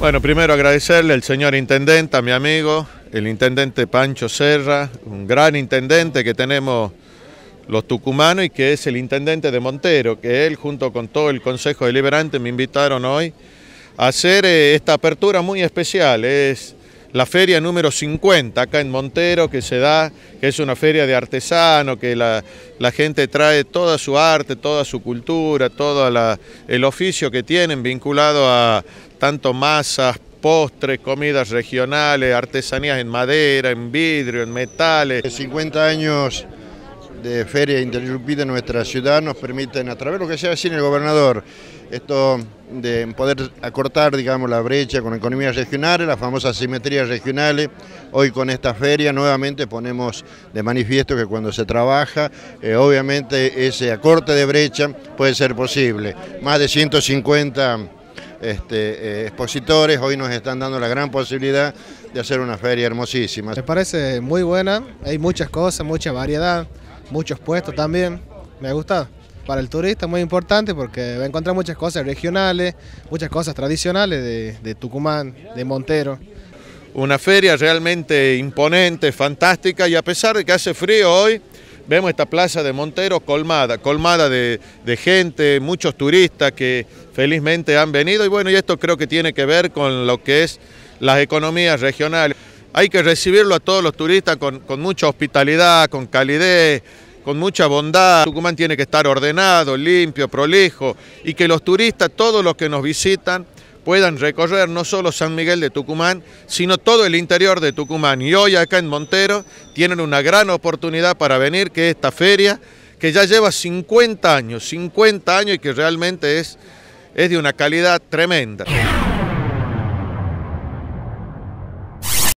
Bueno, primero agradecerle al señor intendente, a mi amigo, el intendente Pancho Serra, un gran intendente que tenemos los tucumanos y que es el intendente de Montero, que él junto con todo el Consejo Deliberante me invitaron hoy a hacer eh, esta apertura muy especial. Es la feria número 50 acá en Montero que se da, que es una feria de artesano, que la, gente trae toda su arte, toda su cultura, todo el oficio que tienen vinculado a tanto masas, postres, comidas regionales, artesanías en madera, en vidrio, en metales. 50 años de feria interrumpida en nuestra ciudad nos permiten, a través de lo que sea sin el gobernador, esto de poder acortar, digamos, la brecha con economías regionales, las famosas simetrías regionales. Hoy con esta feria nuevamente ponemos de manifiesto que cuando se trabaja, eh, obviamente ese acorte de brecha puede ser posible. Más de 150... Este, eh, expositores, hoy nos están dando la gran posibilidad de hacer una feria hermosísima. Me parece muy buena, hay muchas cosas, mucha variedad muchos puestos también. Me ha gustado, Para el turista es muy importante porque va a encontrar muchas cosas regionales, muchas cosas tradicionales de, Tucumán, de Montero. Una feria realmente imponente, fantástica y a pesar de que hace frío hoy, vemos esta plaza de Montero colmada, colmada de, de, gente, muchos turistas que felizmente han venido y bueno, y esto creo que tiene que ver con lo que es las economías regionales hay que recibirlo a todos los turistas con, mucha hospitalidad, con calidez, con mucha bondad. Tucumán tiene que estar ordenado, limpio, prolijo y que los turistas, todos los que nos visitan, puedan recorrer no solo San Miguel de Tucumán, sino todo el interior de Tucumán. Y hoy acá en Montero tienen una gran oportunidad para venir, que es esta feria, que ya lleva 50 años, 50 años y que realmente es, es de una calidad tremenda.